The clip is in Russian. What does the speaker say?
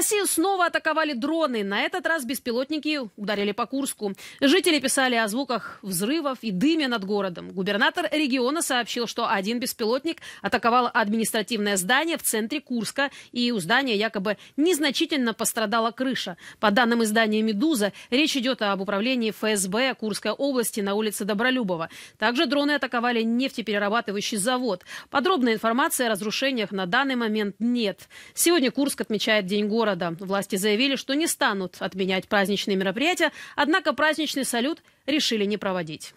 Россию снова атаковали дроны. На этот раз беспилотники ударили по Курску. Жители писали о звуках взрывов и дыме над городом. Губернатор региона сообщил, что один беспилотник атаковал административное здание в центре Курска, и у здания якобы незначительно пострадала крыша. По данным издания «Медуза», речь идет об управлении ФСБ Курской области на улице Добролюбова. Также дроны атаковали нефтеперерабатывающий завод. Подробной информации о разрушениях на данный момент нет. Сегодня Курск отмечает День города города. Власти заявили, что не станут отменять праздничные мероприятия, однако праздничный салют решили не проводить.